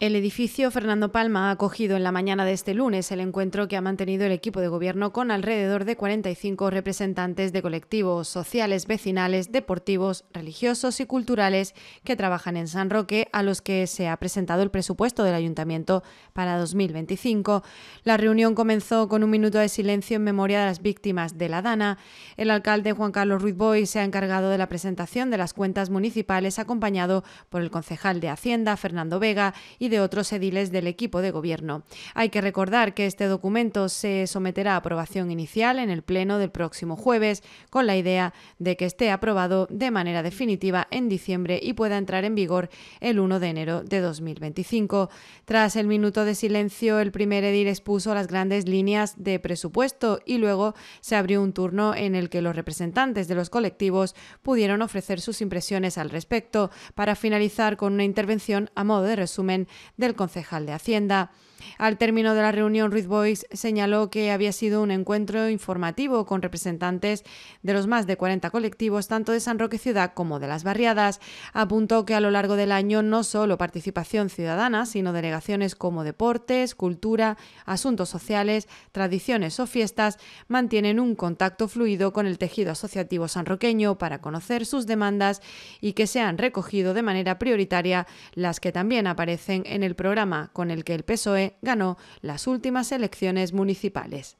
El edificio Fernando Palma ha acogido en la mañana de este lunes el encuentro que ha mantenido el equipo de gobierno con alrededor de 45 representantes de colectivos sociales, vecinales, deportivos, religiosos y culturales que trabajan en San Roque, a los que se ha presentado el presupuesto del ayuntamiento para 2025. La reunión comenzó con un minuto de silencio en memoria de las víctimas de la Dana. El alcalde Juan Carlos Ruiz Boy se ha encargado de la presentación de las cuentas municipales acompañado por el concejal de Hacienda, Fernando Vega, y de otros ediles del equipo de gobierno. Hay que recordar que este documento se someterá a aprobación inicial en el Pleno del próximo jueves, con la idea de que esté aprobado de manera definitiva en diciembre y pueda entrar en vigor el 1 de enero de 2025. Tras el minuto de silencio, el primer edil expuso las grandes líneas de presupuesto y luego se abrió un turno en el que los representantes de los colectivos pudieron ofrecer sus impresiones al respecto, para finalizar con una intervención a modo de resumen del concejal de Hacienda. Al término de la reunión, Ruiz Boix señaló que había sido un encuentro informativo con representantes de los más de 40 colectivos, tanto de San Roque Ciudad como de las barriadas. Apuntó que a lo largo del año no solo participación ciudadana, sino delegaciones como deportes, cultura, asuntos sociales, tradiciones o fiestas mantienen un contacto fluido con el tejido asociativo sanroqueño para conocer sus demandas y que se han recogido de manera prioritaria las que también aparecen en el programa con el que el PSOE ganó las últimas elecciones municipales.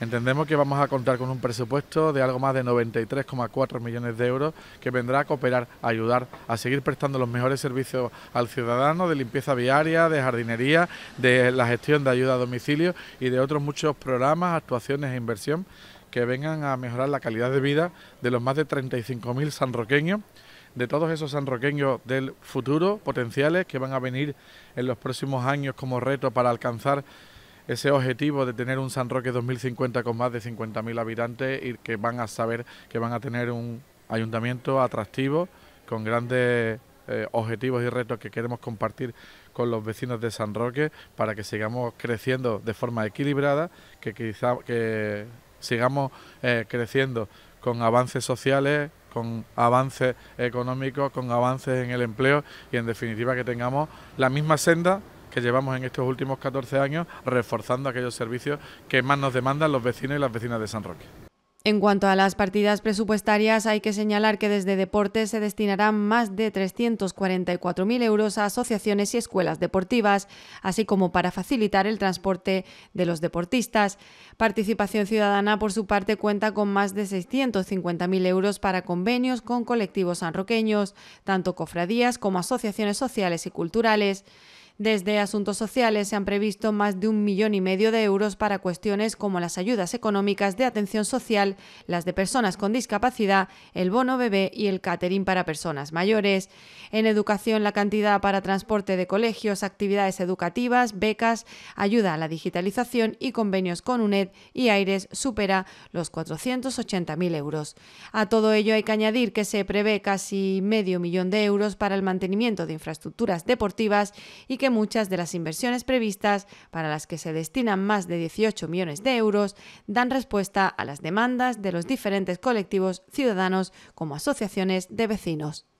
Entendemos que vamos a contar con un presupuesto de algo más de 93,4 millones de euros que vendrá a cooperar, a ayudar a seguir prestando los mejores servicios al ciudadano de limpieza viaria, de jardinería, de la gestión de ayuda a domicilio y de otros muchos programas, actuaciones e inversión que vengan a mejorar la calidad de vida de los más de 35.000 sanroqueños de todos esos sanroqueños del futuro, potenciales, que van a venir en los próximos años como reto para alcanzar ese objetivo de tener un San Roque 2050 con más de 50.000 habitantes y que van a saber que van a tener un ayuntamiento atractivo con grandes eh, objetivos y retos que queremos compartir con los vecinos de San Roque para que sigamos creciendo de forma equilibrada, que quizá que sigamos eh, creciendo con avances sociales con avances económicos, con avances en el empleo y en definitiva que tengamos la misma senda que llevamos en estos últimos 14 años reforzando aquellos servicios que más nos demandan los vecinos y las vecinas de San Roque. En cuanto a las partidas presupuestarias, hay que señalar que desde deportes se destinarán más de 344.000 euros a asociaciones y escuelas deportivas, así como para facilitar el transporte de los deportistas. Participación Ciudadana, por su parte, cuenta con más de 650.000 euros para convenios con colectivos sanroqueños, tanto cofradías como asociaciones sociales y culturales. Desde Asuntos Sociales se han previsto más de un millón y medio de euros para cuestiones como las ayudas económicas de atención social, las de personas con discapacidad, el bono bebé y el catering para personas mayores. En educación, la cantidad para transporte de colegios, actividades educativas, becas, ayuda a la digitalización y convenios con UNED y AIRES supera los 480.000 euros. A todo ello hay que añadir que se prevé casi medio millón de euros para el mantenimiento de infraestructuras deportivas y que muchas de las inversiones previstas, para las que se destinan más de 18 millones de euros, dan respuesta a las demandas de los diferentes colectivos ciudadanos como asociaciones de vecinos.